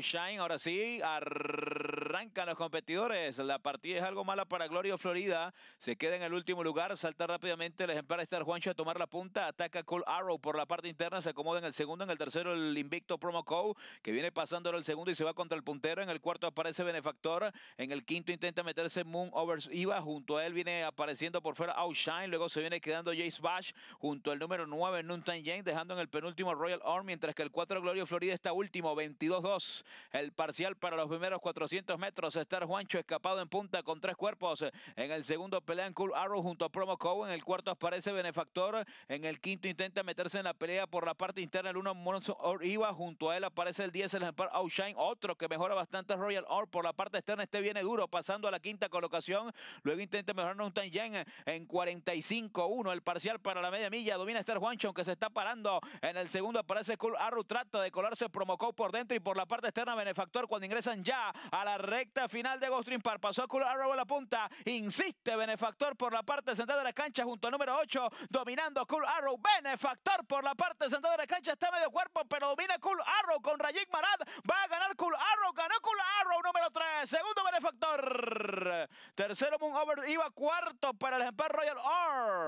Shine Ahora sí, arrancan los competidores. La partida es algo mala para Gloria Florida. Se queda en el último lugar. Salta rápidamente el ejemplar Star Juancho a tomar la punta. Ataca Cool Arrow por la parte interna. Se acomoda en el segundo. En el tercero, el Invicto Promo Co. Que viene pasándolo el segundo y se va contra el puntero. En el cuarto aparece Benefactor. En el quinto intenta meterse Moon Over Iba Junto a él viene apareciendo por fuera Outshine. Luego se viene quedando Jace Bash junto al número 9 Nuntan Jane dejando en el penúltimo Royal Arm, mientras que el 4 Gloria Florida está último, 22-2. El parcial para los primeros 400 metros. Star Juancho escapado en punta con tres cuerpos. En el segundo pelean Cool Arrow junto a Promo Cow. En el cuarto aparece Benefactor. En el quinto intenta meterse en la pelea por la parte interna. El uno Monson Iba. Junto a él aparece el 10, el Outshine. Otro que mejora bastante Royal Or por la parte externa. Este viene duro pasando a la quinta colocación. Luego intenta mejorar un Yen en 45-1. El parcial para la media milla. Domina Star Juancho que se está parando. En el segundo aparece Cool Arrow. Trata de colarse Promo Cow por dentro y por la parte externa Benefactor cuando ingresan ya a la recta final de Ghost Par. Pasó a Arrow a la punta. Insiste Benefactor por la parte central de la cancha junto al número 8, dominando Cool Arrow. Benefactor por la parte central de la cancha está medio cuerpo, pero domina Cool Arrow con Rayik Marad. Va a ganar Cool Arrow, ganó Cool Arrow número 3, segundo Benefactor. Tercero Moon Over iba cuarto para el Gemper Royal R.